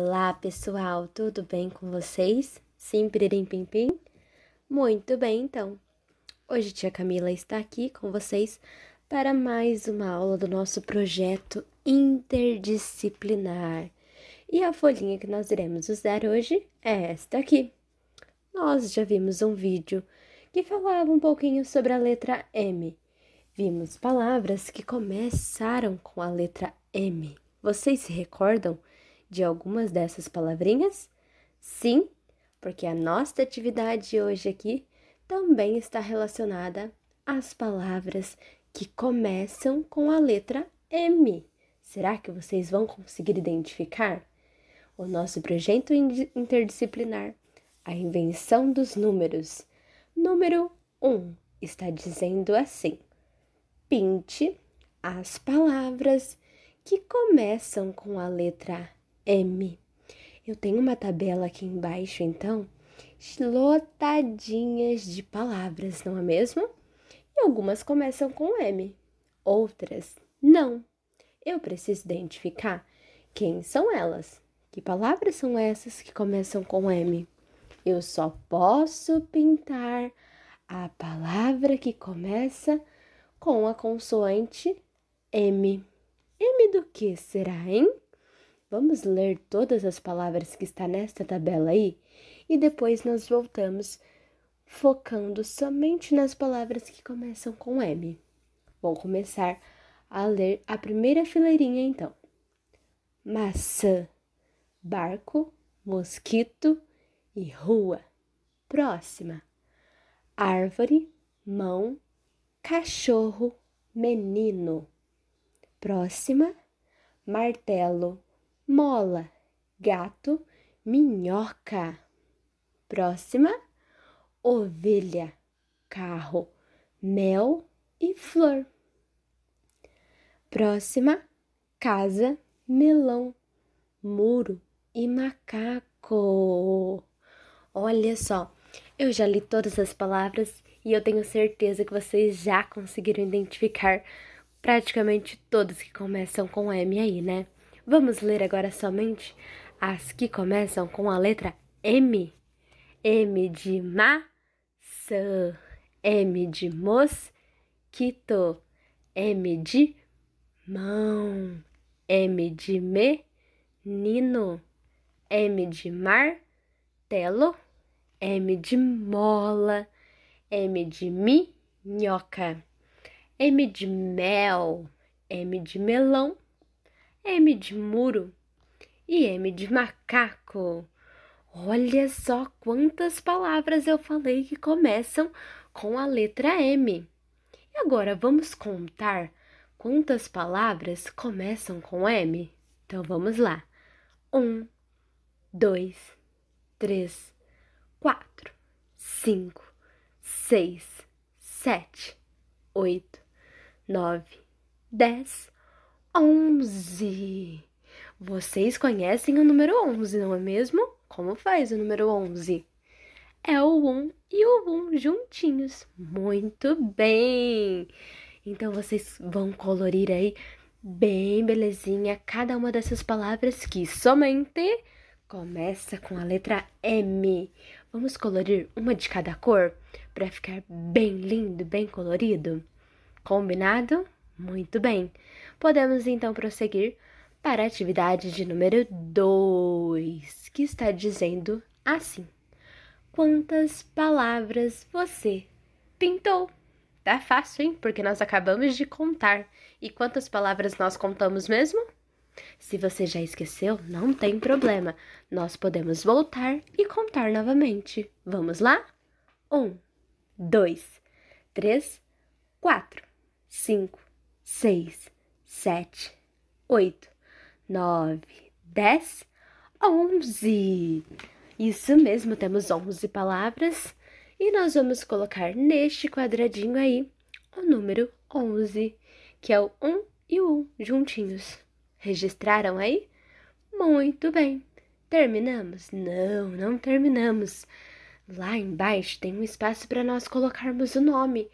Olá, pessoal, tudo bem com vocês? Sim, piririm, pim, pim? Muito bem, então. Hoje tia Camila está aqui com vocês para mais uma aula do nosso projeto interdisciplinar. E a folhinha que nós iremos usar hoje é esta aqui. Nós já vimos um vídeo que falava um pouquinho sobre a letra M. Vimos palavras que começaram com a letra M. Vocês se recordam? de algumas dessas palavrinhas? Sim, porque a nossa atividade hoje aqui também está relacionada às palavras que começam com a letra M. Será que vocês vão conseguir identificar? O nosso projeto interdisciplinar, a invenção dos números. Número 1 um, está dizendo assim: pinte as palavras que começam com a letra M. Eu tenho uma tabela aqui embaixo, então, lotadinhas de palavras, não é mesmo? E algumas começam com M, outras não. Eu preciso identificar quem são elas. Que palavras são essas que começam com M? Eu só posso pintar a palavra que começa com a consoante M. M do que será, hein? Vamos ler todas as palavras que está nesta tabela aí e depois nós voltamos focando somente nas palavras que começam com M. Vou começar a ler a primeira fileirinha então. Maçã, barco, mosquito e rua. Próxima. Árvore, mão, cachorro, menino. Próxima. Martelo, mola, gato, minhoca. Próxima, ovelha, carro, mel e flor. Próxima, casa, melão, muro e macaco. Olha só, eu já li todas as palavras e eu tenho certeza que vocês já conseguiram identificar praticamente todas que começam com M aí, né? Vamos ler agora somente as que começam com a letra M. M de maçã, M de mosquito, M de mão, M de menino, M de martelo, M de mola, M de minhoca, M de mel, M de melão. M de muro e M de macaco. Olha só quantas palavras eu falei que começam com a letra M. E agora vamos contar quantas palavras começam com M? Então vamos lá. Um, dois, três, quatro, cinco, seis, sete, oito, nove, dez. 11. Vocês conhecem o número 11, não é mesmo? Como faz o número 11? É o 1 e o 1 juntinhos. Muito bem! Então vocês vão colorir aí bem belezinha cada uma dessas palavras que somente começa com a letra M. Vamos colorir uma de cada cor para ficar bem lindo, bem colorido. Combinado? Muito bem, podemos então prosseguir para a atividade de número 2, que está dizendo assim: Quantas palavras você pintou? Tá fácil, hein? Porque nós acabamos de contar. E quantas palavras nós contamos mesmo? Se você já esqueceu, não tem problema. Nós podemos voltar e contar novamente. Vamos lá? Um, dois, três, quatro, cinco seis, sete, oito, nove, dez, onze. Isso mesmo, temos onze palavras e nós vamos colocar neste quadradinho aí o número onze, que é o um e o um juntinhos. Registraram aí? Muito bem. Terminamos? Não, não terminamos. Lá embaixo tem um espaço para nós colocarmos o nome.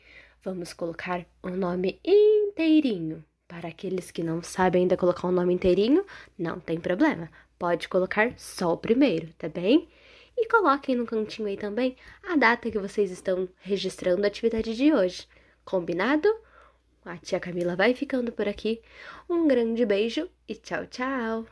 Vamos colocar o nome inteirinho. Para aqueles que não sabem ainda colocar o nome inteirinho, não tem problema. Pode colocar só o primeiro, tá bem? E coloquem no cantinho aí também a data que vocês estão registrando a atividade de hoje. Combinado? A tia Camila vai ficando por aqui. Um grande beijo e tchau, tchau!